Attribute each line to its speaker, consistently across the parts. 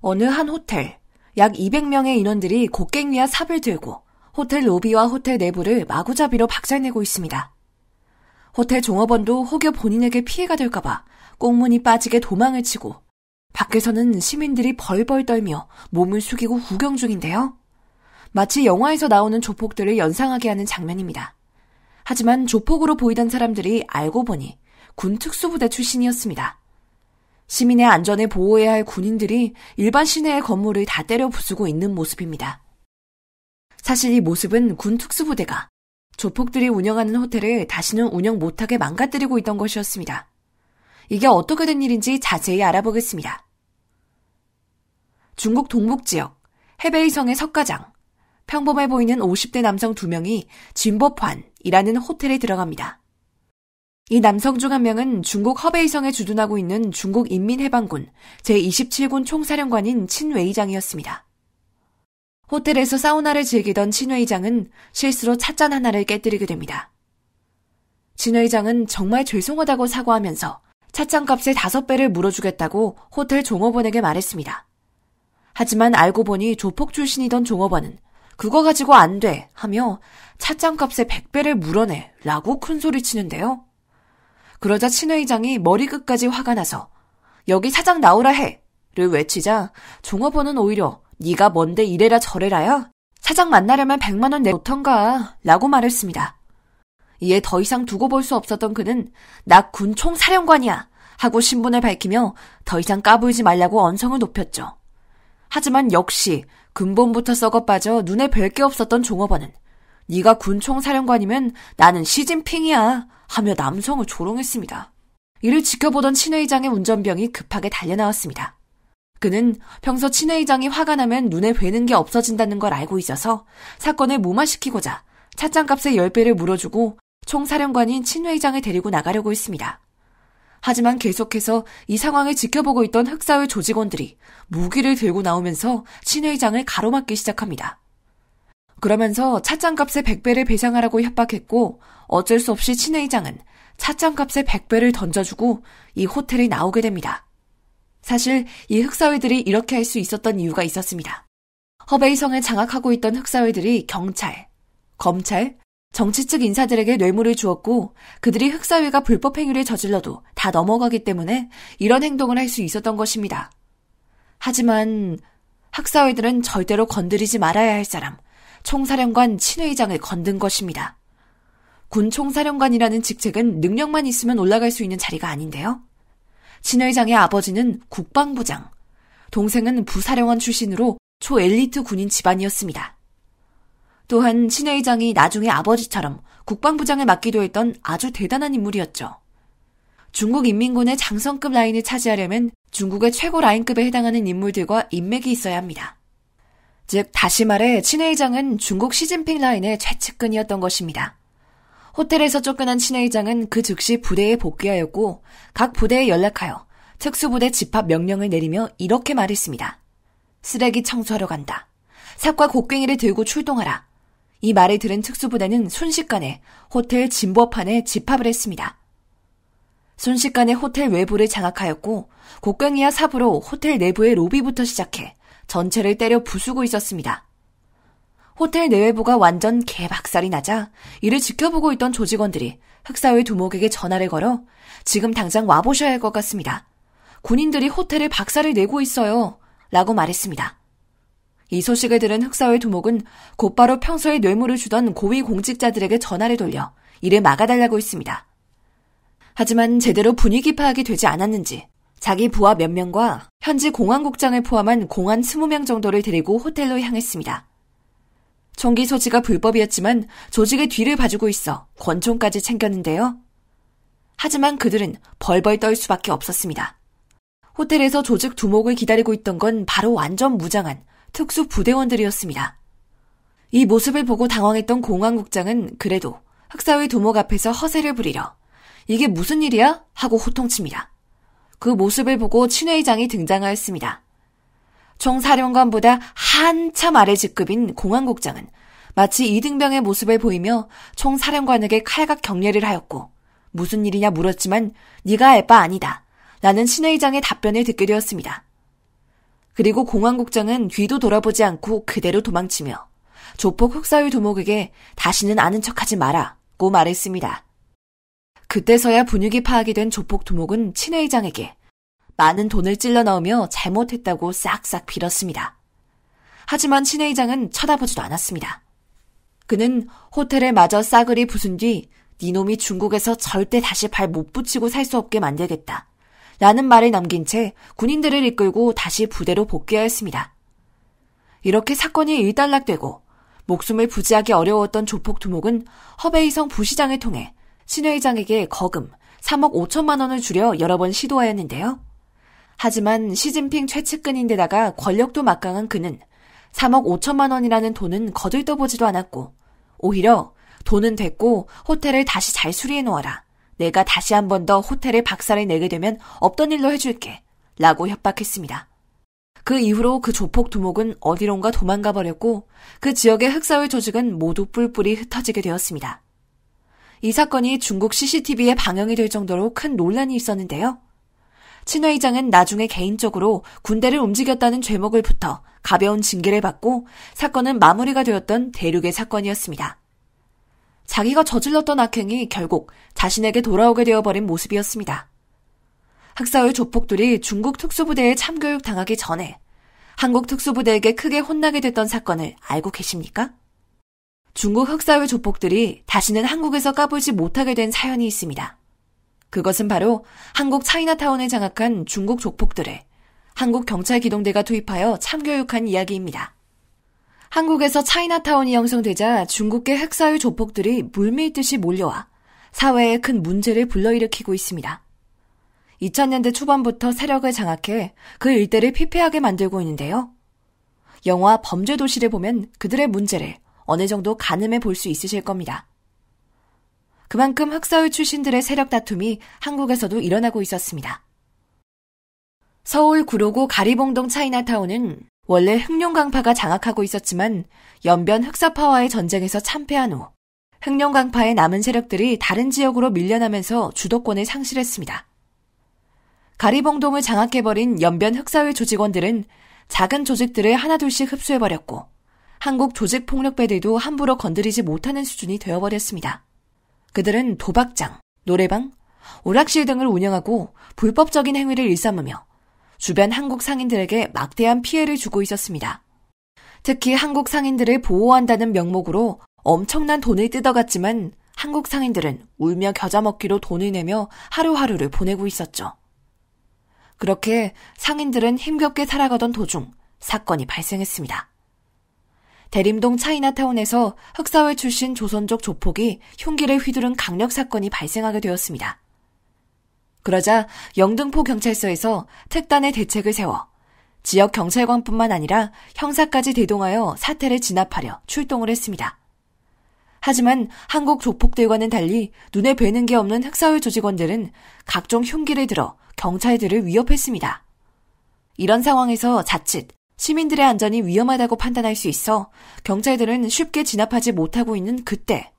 Speaker 1: 어느 한 호텔, 약 200명의 인원들이 곡괭이와 삽을 들고 호텔 로비와 호텔 내부를 마구잡이로 박살내고 있습니다. 호텔 종업원도 혹여 본인에게 피해가 될까봐 꽁무니 빠지게 도망을 치고 밖에서는 시민들이 벌벌 떨며 몸을 숙이고 구경 중인데요. 마치 영화에서 나오는 조폭들을 연상하게 하는 장면입니다. 하지만 조폭으로 보이던 사람들이 알고 보니 군 특수부대 출신이었습니다. 시민의 안전을 보호해야 할 군인들이 일반 시내의 건물을 다 때려 부수고 있는 모습입니다. 사실 이 모습은 군 특수부대가 조폭들이 운영하는 호텔을 다시는 운영 못하게 망가뜨리고 있던 것이었습니다. 이게 어떻게 된 일인지 자세히 알아보겠습니다. 중국 동북 지역 해베이성의 석가장 평범해 보이는 50대 남성 2명이 진법환이라는 호텔에 들어갑니다. 이 남성 중 한 명은 중국 허베이성에 주둔하고 있는 중국 인민해방군 제27군 총사령관인 친웨이장이었습니다. 호텔에서 사우나를 즐기던 친웨이장은 실수로 찻잔 하나를 깨뜨리게 됩니다. 친웨이장은 정말 죄송하다고 사과하면서 찻잔값의 5배를 물어주겠다고 호텔 종업원에게 말했습니다. 하지만 알고 보니 조폭 출신이던 종업원은 그거 가지고 안 돼 하며 찻잔값의 100배를 물어내 라고 큰소리치는데요. 그러자 친 회장이 머리끝까지 화가 나서 여기 사장 나오라 해를 외치자 종업원은 오히려 네가 뭔데 이래라 저래라야 사장 만나려면 100만 원 내놓던가 라고 말했습니다. 이에 더 이상 두고 볼 수 없었던 그는 나 군총 사령관이야 하고 신분을 밝히며 더 이상 까불지 말라고 언성을 높였죠. 하지만 역시 근본부터 썩어 빠져 눈에 뵐게 없었던 종업원은 네가 군총 사령관이면 나는 시진핑이야 하며 남성을 조롱했습니다. 이를 지켜보던 친회장의 운전병이 급하게 달려나왔습니다. 그는 평소 친회장이 화가 나면 눈에 뵈는 게 없어진다는 걸 알고 있어서 사건을 무마시키고자 차장값의 10배를 물어주고 총사령관인 친회장을 데리고 나가려고 했습니다. 하지만 계속해서 이 상황을 지켜보고 있던 흑사회 조직원들이 무기를 들고 나오면서 친회장을 가로막기 시작합니다. 그러면서 차장값의 100배를 배상하라고 협박했고 어쩔 수 없이 친 회장은 차장값의 100배를 던져주고 이 호텔이 나오게 됩니다. 사실 이 흑사회들이 이렇게 할 수 있었던 이유가 있었습니다. 허베이성에 장악하고 있던 흑사회들이 경찰, 검찰, 정치 측 인사들에게 뇌물을 주었고 그들이 흑사회가 불법 행위를 저질러도 다 넘어가기 때문에 이런 행동을 할 수 있었던 것입니다. 하지만 흑사회들은 절대로 건드리지 말아야 할 사람, 총사령관 친회의장을 건든 것입니다. 군 총사령관이라는 직책은 능력만 있으면 올라갈 수 있는 자리가 아닌데요. 친회의장의 아버지는 국방부장, 동생은 부사령원 출신으로 초엘리트 군인 집안이었습니다. 또한 친회의장이 나중에 아버지처럼 국방부장을 맡기도 했던 아주 대단한 인물이었죠. 중국 인민군의 장성급 라인을 차지하려면 중국의 최고 라인급에 해당하는 인물들과 인맥이 있어야 합니다. 즉, 다시 말해 친회의장은 중국 시진핑 라인의 최측근이었던 것입니다. 호텔에서 쫓겨난 친회의장은 그 즉시 부대에 복귀하였고 각 부대에 연락하여 특수부대 집합 명령을 내리며 이렇게 말했습니다. 쓰레기 청소하러 간다. 삽과 곡괭이를 들고 출동하라. 이 말을 들은 특수부대는 순식간에 호텔 진보판에 집합을 했습니다. 순식간에 호텔 외부를 장악하였고 곡괭이와 삽으로 호텔 내부의 로비부터 시작해 전체를 때려 부수고 있었습니다. 호텔 내외부가 완전 개박살이 나자 이를 지켜보고 있던 조직원들이 흑사회 두목에게 전화를 걸어 지금 당장 와보셔야 할 것 같습니다. 군인들이 호텔에 박살을 내고 있어요. 라고 말했습니다. 이 소식을 들은 흑사회 두목은 곧바로 평소에 뇌물을 주던 고위 공직자들에게 전화를 돌려 이를 막아달라고 했습니다. 하지만 제대로 분위기 파악이 되지 않았는지 자기 부하 몇 명과 현지 공항국장을 포함한 공안 20명 정도를 데리고 호텔로 향했습니다. 총기 소지가 불법이었지만 조직의 뒤를 봐주고 있어 권총까지 챙겼는데요. 하지만 그들은 벌벌 떨 수밖에 없었습니다. 호텔에서 조직 두목을 기다리고 있던 건 바로 완전 무장한 특수 부대원들이었습니다. 이 모습을 보고 당황했던 공항국장은 그래도 흑사의 두목 앞에서 허세를 부리려 이게 무슨 일이야? 하고 호통칩니다. 그 모습을 보고 친 회장이 등장하였습니다. 총사령관보다 한참 아래 직급인 공안국장은 마치 이등병의 모습을 보이며 총사령관에게 칼각 격례를 하였고 무슨 일이냐 물었지만 네가 알 바 아니다. 라는 신 회장의 답변을 듣게 되었습니다. 그리고 공안국장은 뒤도 돌아보지 않고 그대로 도망치며 조폭 흑사위 두목에게 다시는 아는 척하지 마라고 말했습니다. 그때서야 분위기 파악이 된 조폭 두목은 친 회장에게 많은 돈을 찔러 넣으며 잘못했다고 싹싹 빌었습니다. 하지만 친 회장은 쳐다보지도 않았습니다. 그는 호텔에 마저 싸그리 부순 뒤 니놈이 네 중국에서 절대 다시 발 못 붙이고 살 수 없게 만들겠다. 라는 말을 남긴 채 군인들을 이끌고 다시 부대로 복귀하였습니다. 이렇게 사건이 일단락되고 목숨을 부지하기 어려웠던 조폭 두목은 허베이성 부시장을 통해 신 회장에게 거금 3억 5천만 원을 줄여 여러 번 시도하였는데요. 하지만 시진핑 최측근인데다가 권력도 막강한 그는 3억 5천만 원이라는 돈은 거들떠보지도 않았고 오히려 돈은 됐고 호텔을 다시 잘 수리해 놓아라. 내가 다시 한 번 더 호텔에 박살을 내게 되면 없던 일로 해줄게. 라고 협박했습니다. 그 이후로 그 조폭 두목은 어디론가 도망가 버렸고 그 지역의 흑사회 조직은 모두 뿔뿔이 흩어지게 되었습니다. 이 사건이 중국 CCTV에 방영이 될 정도로 큰 논란이 있었는데요. 친 회장은 나중에 개인적으로 군대를 움직였다는 죄목을 붙어 가벼운 징계를 받고 사건은 마무리가 되었던 대륙의 사건이었습니다. 자기가 저질렀던 악행이 결국 자신에게 돌아오게 되어버린 모습이었습니다. 학사의 조폭들이 중국 특수부대에 참교육 당하기 전에 한국 특수부대에게 크게 혼나게 됐던 사건을 알고 계십니까? 중국 흑사회 조폭들이 다시는 한국에서 까불지 못하게 된 사연이 있습니다. 그것은 바로 한국 차이나타운을 장악한 중국 조폭들의 한국 경찰 기동대가 투입하여 참교육한 이야기입니다. 한국에서 차이나타운이 형성되자 중국계 흑사회 조폭들이 물밀듯이 몰려와 사회에 큰 문제를 불러일으키고 있습니다. 2000년대 초반부터 세력을 장악해 그 일대를 피폐하게 만들고 있는데요. 영화 범죄도시를 보면 그들의 문제를 어느 정도 가늠해 볼 수 있으실 겁니다. 그만큼 흑사울 출신들의 세력 다툼이 한국에서도 일어나고 있었습니다. 서울 구로구 가리봉동 차이나타운은 원래 흑룡강파가 장악하고 있었지만 연변 흑사파와의 전쟁에서 참패한 후 흑룡강파의 남은 세력들이 다른 지역으로 밀려나면서 주도권을 상실했습니다. 가리봉동을 장악해버린 연변 흑사회 조직원들은 작은 조직들을 하나둘씩 흡수해버렸고 한국 조직폭력배들도 함부로 건드리지 못하는 수준이 되어버렸습니다. 그들은 도박장, 노래방, 오락실 등을 운영하고 불법적인 행위를 일삼으며 주변 한국 상인들에게 막대한 피해를 주고 있었습니다. 특히 한국 상인들을 보호한다는 명목으로 엄청난 돈을 뜯어갔지만 한국 상인들은 울며 겨자 먹기로 돈을 내며 하루하루를 보내고 있었죠. 그렇게 상인들은 힘겹게 살아가던 도중 사건이 발생했습니다. 대림동 차이나타운에서 흑사회 출신 조선족 조폭이 흉기를 휘두른 강력 사건이 발생하게 되었습니다. 그러자 영등포 경찰서에서 특단의 대책을 세워 지역 경찰관뿐만 아니라 형사까지 대동하여 사태를 진압하려 출동을 했습니다. 하지만 한국 조폭들과는 달리 눈에 뵈는 게 없는 흑사회 조직원들은 각종 흉기를 들어 경찰들을 위협했습니다. 이런 상황에서 자칫 시민들의 안전이 위험하다고 판단할 수 있어 경찰들은 쉽게 진압하지 못하고 있는 그때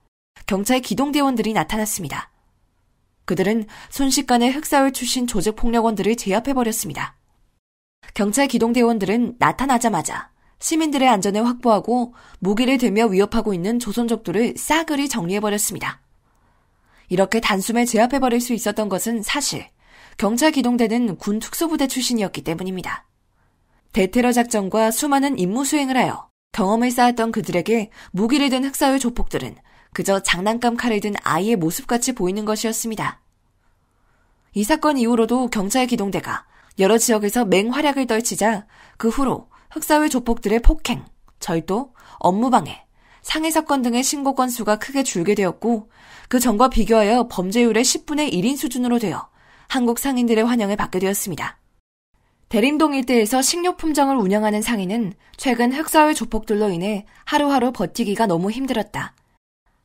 Speaker 1: 경찰 기동대원들이 나타났습니다. 그들은 순식간에 흑사울 출신 조직 폭력원들을 제압해버렸습니다. 경찰 기동대원들은 나타나자마자 시민들의 안전을 확보하고 무기를 들며 위협하고 있는 조선족들을 싸그리 정리해버렸습니다. 이렇게 단숨에 제압해버릴 수 있었던 것은 사실 경찰 기동대는 군 특수부대 출신이었기 때문입니다. 대테러 작전과 수많은 임무 수행을 하여 경험을 쌓았던 그들에게 무기를 든흑사회 조폭들은 그저 장난감 칼을 든 아이의 모습같이 보이는 것이었습니다. 이 사건 이후로도 경찰 기동대가 여러 지역에서 맹활약을 떨치자 그 후로 흑사회 조폭들의 폭행, 절도, 업무방해, 상해 사건 등의 신고 건수가 크게 줄게 되었고 그 전과 비교하여 범죄율의 10분의 1인 수준으로 되어 한국 상인들의 환영을 받게 되었습니다. 대림동 일대에서 식료품장을 운영하는 상인은 최근 흑사울 조폭들로 인해 하루하루 버티기가 너무 힘들었다.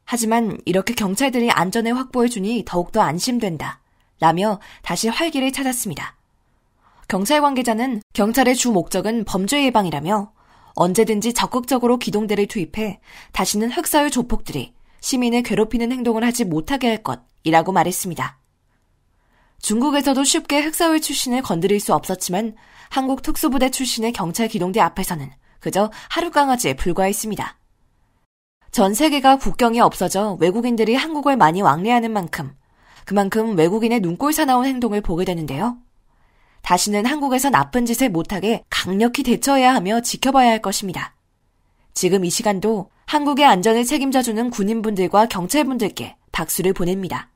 Speaker 1: 하지만 이렇게 경찰들이 안전을 확보해주니 더욱더 안심된다. 라며 다시 활기를 찾았습니다. 경찰 관계자는 경찰의 주 목적은 범죄 예방이라며 언제든지 적극적으로 기동대를 투입해 다시는 흑사율 조폭들이 시민을 괴롭히는 행동을 하지 못하게 할 것이라고 말했습니다. 중국에서도 쉽게 흑사울 출신을 건드릴 수 없었지만 한국 특수부대 출신의 경찰 기동대 앞에서는 그저 하루 강아지에 불과했습니다. 전 세계가 국경이 없어져 외국인들이 한국을 많이 왕래하는 만큼 그만큼 외국인의 눈꼴 사나운 행동을 보게 되는데요. 다시는 한국에서 나쁜 짓을 못하게 강력히 대처해야 하며 지켜봐야 할 것입니다. 지금 이 시간도 한국의 안전을 책임져주는 군인분들과 경찰분들께 박수를 보냅니다.